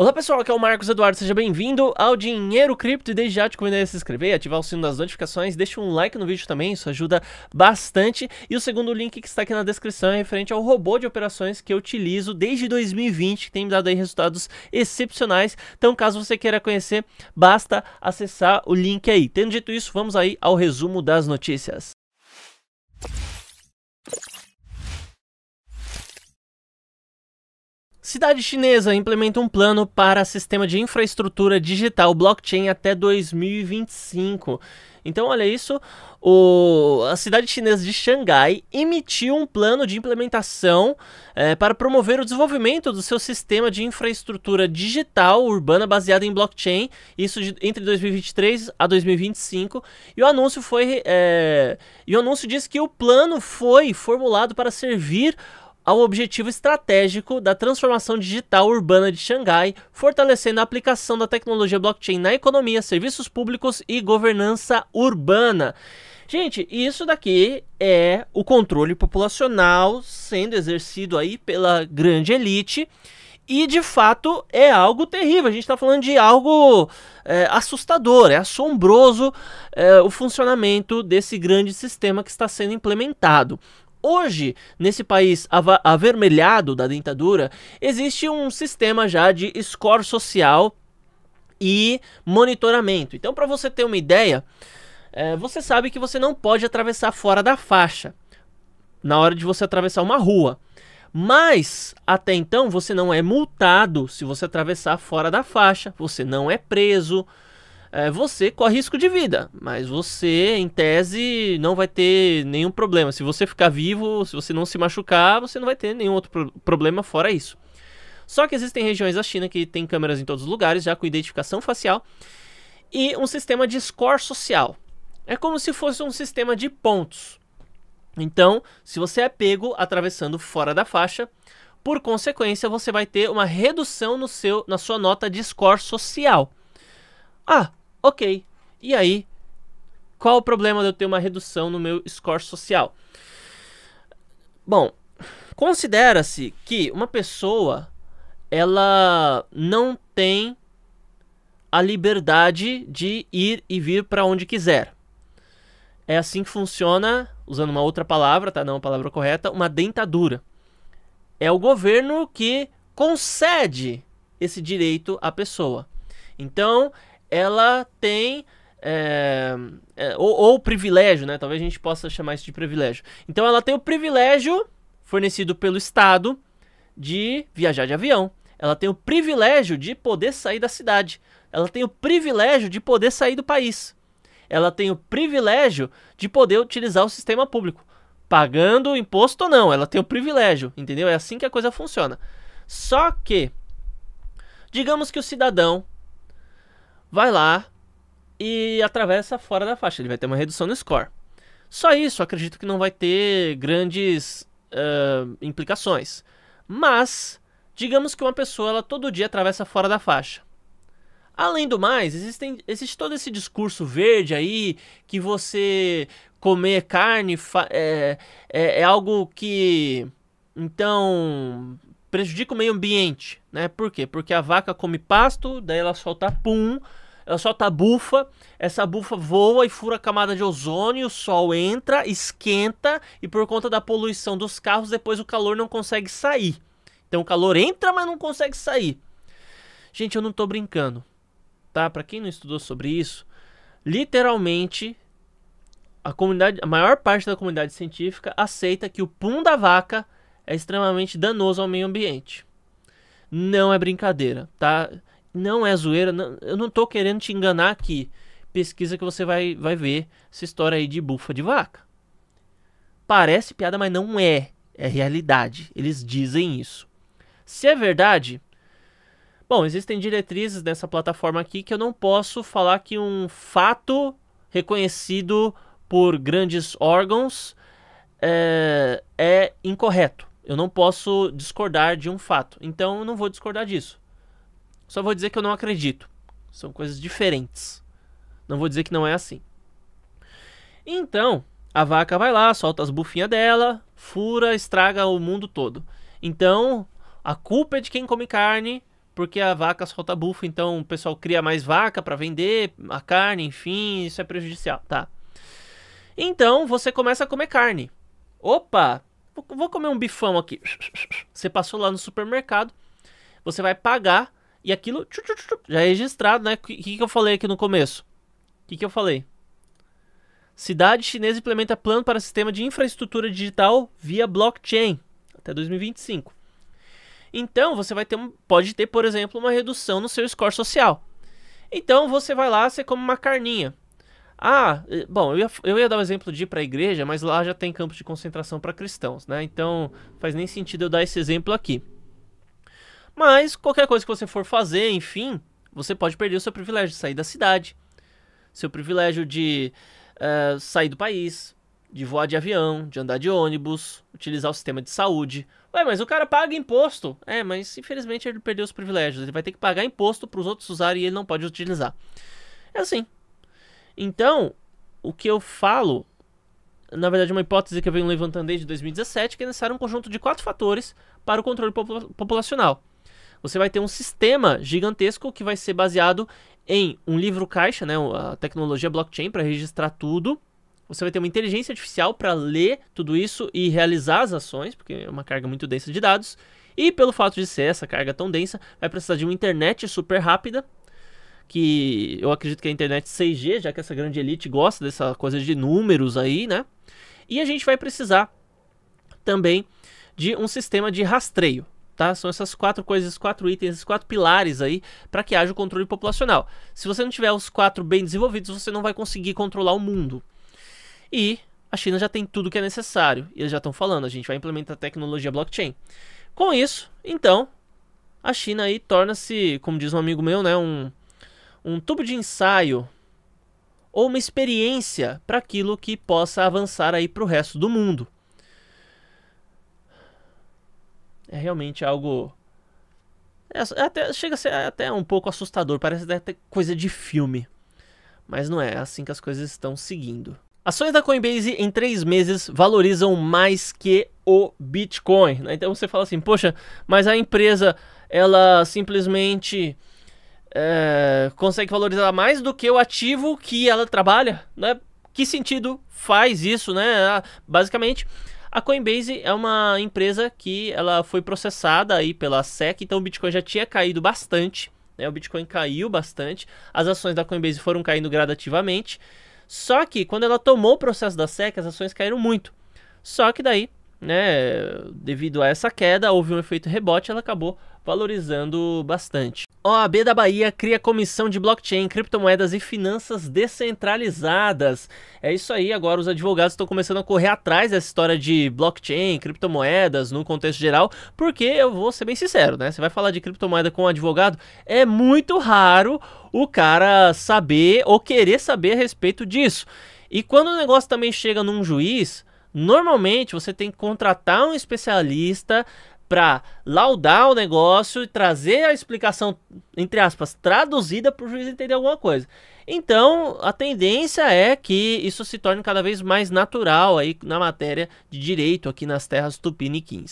Olá pessoal, aqui é o Marcos Eduardo, seja bem-vindo ao Dinheiro Cripto e desde já te convido a se inscrever, ativar o sino das notificações, deixa um like no vídeo também, isso ajuda bastante. E o segundo link que está aqui na descrição é referente ao robô de operações que eu utilizo desde 2020, que tem me dado aí resultados excepcionais. Então, caso você queira conhecer, basta acessar o link aí. Tendo dito isso, vamos aí ao resumo das notícias. Cidade chinesa implementa um plano para sistema de infraestrutura digital blockchain até 2025. Então, olha isso. O, a cidade chinesa de Xangai emitiu um plano de implementação é, para promover o desenvolvimento do seu sistema de infraestrutura digital urbana baseada em blockchain, isso de, entre 2023 a 2025. E o anúncio foi. É, e o anúncio diz que o plano foi formulado para servir ao objetivo estratégico da transformação digital urbana de Xangai, fortalecendo a aplicação da tecnologia blockchain na economia, serviços públicos e governança urbana. Gente, isso daqui é o controle populacional sendo exercido aí pela grande elite. E de fato é algo terrível. A gente está falando de algo é, assustador, é assombroso é, o funcionamento desse grande sistema que está sendo implementado. Hoje, nesse país avermelhado da dentadura, existe um sistema já de score social e monitoramento. Então, para você ter uma ideia, é, você sabe que você não pode atravessar fora da faixa na hora de você atravessar uma rua. Mas até então você não é multado se você atravessar fora da faixa, você não é preso, é, você corre risco de vida, mas você, em tese, não vai ter nenhum problema. Se você ficar vivo, se você não se machucar, você não vai ter nenhum outro pro problema fora isso. Só que existem regiões da China que tem câmeras em todos os lugares, já com identificação facial, e um sistema de score social. É como se fosse um sistema de pontos. Então, se você é pego atravessando fora da faixa, por consequência, você vai ter uma redução no seu, na sua nota de score social. Ah, Ok. E aí, qual o problema de eu ter uma redução no meu score social? Bom, considera-se que uma pessoa ela não tem a liberdade de ir e vir para onde quiser. É assim que funciona, usando uma outra palavra, tá? Não a palavra correta, uma dentadura. É o governo que concede esse direito à pessoa. Então, ela tem é, é, ou, ou, privilégio, né? Talvez a gente possa chamar isso de privilégio. Então ela tem o privilégio fornecido pelo Estado de viajar de avião. Ela tem o privilégio de poder sair da cidade. Ela tem o privilégio de poder sair do país. Ela tem o privilégio de poder utilizar o sistema público, pagando imposto ou não. Ela tem o privilégio, entendeu? É assim que a coisa funciona. Só que, digamos que o cidadão vai lá e atravessa fora da faixa. Ele vai ter uma redução no score. Só isso, acredito que não vai ter grandes uh, implicações. Mas, digamos que uma pessoa ela todo dia atravessa fora da faixa. Além do mais, existem, existe todo esse discurso verde aí que você comer carne é, é, é algo que então prejudica o meio ambiente, né? Por quê? Porque a vaca come pasto, daí ela solta pum, ela solta bufa, essa bufa voa e fura a camada de ozônio, o sol entra, esquenta e por conta da poluição dos carros, depois o calor não consegue sair. Então o calor entra, mas não consegue sair. Gente, eu não tô brincando, tá? Para quem não estudou sobre isso, literalmente a comunidade, a maior parte da comunidade científica aceita que o pum da vaca é extremamente danoso ao meio ambiente. Não é brincadeira, tá? Não é zoeira, não, eu não tô querendo te enganar aqui. Pesquisa que você vai, vai ver essa história aí de bufa de vaca. Parece piada, mas não é. É realidade. Eles dizem isso. Se é verdade, Bom, existem diretrizes nessa plataforma aqui que eu não posso falar que um fato reconhecido por grandes órgãos é, é incorreto. Eu não posso discordar de um fato. Então eu não vou discordar disso. Só vou dizer que eu não acredito. São coisas diferentes. Não vou dizer que não é assim. Então, a vaca vai lá, solta as bufinhas dela, fura, estraga o mundo todo. Então, a culpa é de quem come carne, porque a vaca solta bufa, então o pessoal cria mais vaca para vender a carne, enfim, isso é prejudicial, tá? Então, você começa a comer carne. Opa, vou comer um bifão aqui. Você passou lá no supermercado, você vai pagar e aquilo já é registrado, né? O que, que eu falei aqui no começo? O que, que eu falei? Cidade chinesa implementa plano para sistema de infraestrutura digital via blockchain até 2025. Então você vai ter um, pode ter, por exemplo, uma redução no seu score social. Então você vai lá, você come uma carninha. Ah, bom, eu ia, eu ia dar o um exemplo de ir para a igreja, mas lá já tem campos de concentração para cristãos, né? Então faz nem sentido eu dar esse exemplo aqui. Mas qualquer coisa que você for fazer, enfim, você pode perder o seu privilégio de sair da cidade, seu privilégio de uh, sair do país, de voar de avião, de andar de ônibus, utilizar o sistema de saúde. Ué, mas o cara paga imposto. É, mas infelizmente ele perdeu os privilégios. Ele vai ter que pagar imposto para os outros usarem e ele não pode utilizar. É assim, então, o que eu falo, na verdade, é uma hipótese que eu venho levantando desde 2017, que é necessário um conjunto de quatro fatores para o controle populacional. Você vai ter um sistema gigantesco que vai ser baseado em um livro caixa, né, a tecnologia blockchain para registrar tudo. Você vai ter uma inteligência artificial para ler tudo isso e realizar as ações, porque é uma carga muito densa de dados. E pelo fato de ser essa carga tão densa, vai precisar de uma internet super rápida que eu acredito que a internet 6G, já que essa grande elite gosta dessa coisa de números aí, né? E a gente vai precisar também de um sistema de rastreio, tá? São essas quatro coisas, quatro itens, esses quatro pilares aí para que haja o controle populacional. Se você não tiver os quatro bem desenvolvidos, você não vai conseguir controlar o mundo. E a China já tem tudo que é necessário. E eles já estão falando, a gente vai implementar a tecnologia blockchain. Com isso, então, a China aí torna-se, como diz um amigo meu, né, um um tubo de ensaio ou uma experiência para aquilo que possa avançar aí para o resto do mundo. É realmente algo é, é até, chega a ser até um pouco assustador, parece até coisa de filme. Mas não é, é assim que as coisas estão seguindo. Ações da Coinbase em três meses valorizam mais que o Bitcoin. Né? Então você fala assim, poxa, mas a empresa ela simplesmente é, consegue valorizar mais do que o ativo que ela trabalha, né? Que sentido faz isso, né? Ah, basicamente, a Coinbase é uma empresa que ela foi processada aí pela SEC, então o Bitcoin já tinha caído bastante, né? O Bitcoin caiu bastante, as ações da Coinbase foram caindo gradativamente. Só que quando ela tomou o processo da SEC, as ações caíram muito. Só que daí né, devido a essa queda, houve um efeito rebote, ela acabou valorizando bastante. OAB da Bahia cria comissão de blockchain, criptomoedas e finanças descentralizadas. É isso aí, agora os advogados estão começando a correr atrás dessa história de blockchain, criptomoedas no contexto geral, porque eu vou ser bem sincero, né? Você vai falar de criptomoeda com um advogado, é muito raro o cara saber ou querer saber a respeito disso. E quando o negócio também chega num juiz, Normalmente você tem que contratar um especialista para laudar o negócio e trazer a explicação, entre aspas, traduzida para o juiz entender alguma coisa. Então, a tendência é que isso se torne cada vez mais natural aí na matéria de direito aqui nas terras tupiniquins.